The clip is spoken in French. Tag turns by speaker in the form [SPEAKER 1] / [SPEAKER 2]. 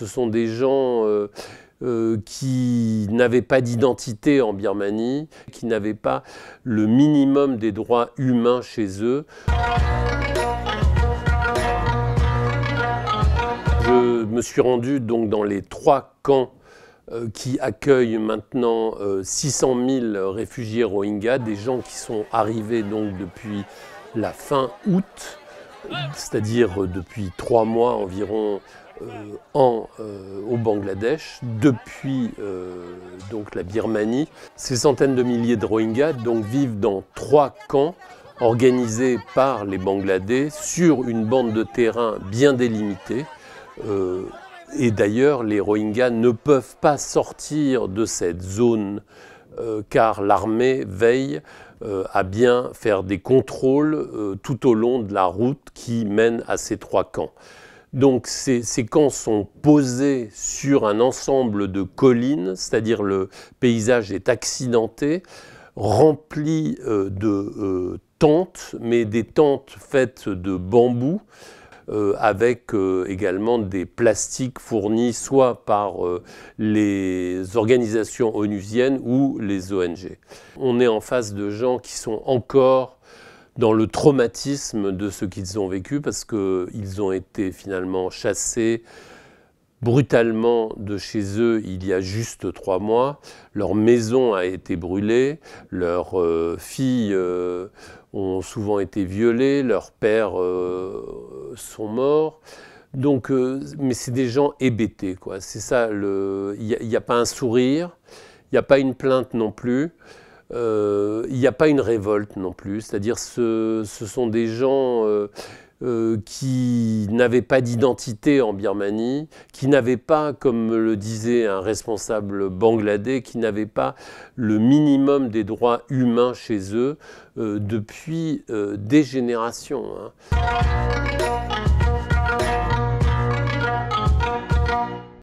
[SPEAKER 1] Ce sont des gens euh, euh, qui n'avaient pas d'identité en Birmanie, qui n'avaient pas le minimum des droits humains chez eux. Je me suis rendu donc dans les trois camps euh, qui accueillent maintenant 600 000 réfugiés rohingyas, des gens qui sont arrivés donc depuis la fin août c'est-à-dire euh, depuis trois mois environ euh, en, euh, au Bangladesh, depuis donc la Birmanie. Ces centaines de milliers de Rohingyas donc, vivent dans trois camps organisés par les Bangladais sur une bande de terrain bien délimitée. et d'ailleurs, les Rohingyas ne peuvent pas sortir de cette zone euh, car l'armée veille euh, à bien faire des contrôles euh, tout au long de la route qui mène à ces trois camps. Donc ces, ces, camps sont posés sur un ensemble de collines, c'est-à-dire le paysage est accidenté, rempli de tentes, mais des tentes faites de bambou. Euh, avec euh, également des plastiques fournis soit par euh, les organisations onusiennes ou les ONG. On est en face de gens qui sont encore dans le traumatisme de ce qu'ils ont vécu parce qu'ils ont été finalement chassés brutalement de chez eux il y a juste trois mois. Leur maison a été brûlée, leurs filles ont souvent été violées, leur père sont morts. Donc, euh, mais c'est des gens hébétés, quoi. C'est ça, il n'y a, pas un sourire, il n'y a pas une plainte non plus, euh, il n'y a pas une révolte non plus. C'est-à-dire, ce, ce, sont des gens euh, euh, qui n'avaient pas d'identité en Birmanie, qui n'avaient pas, comme le disait un responsable bangladais, qui n'avait pas le minimum des droits humains chez eux euh, depuis euh, des générations. Hein.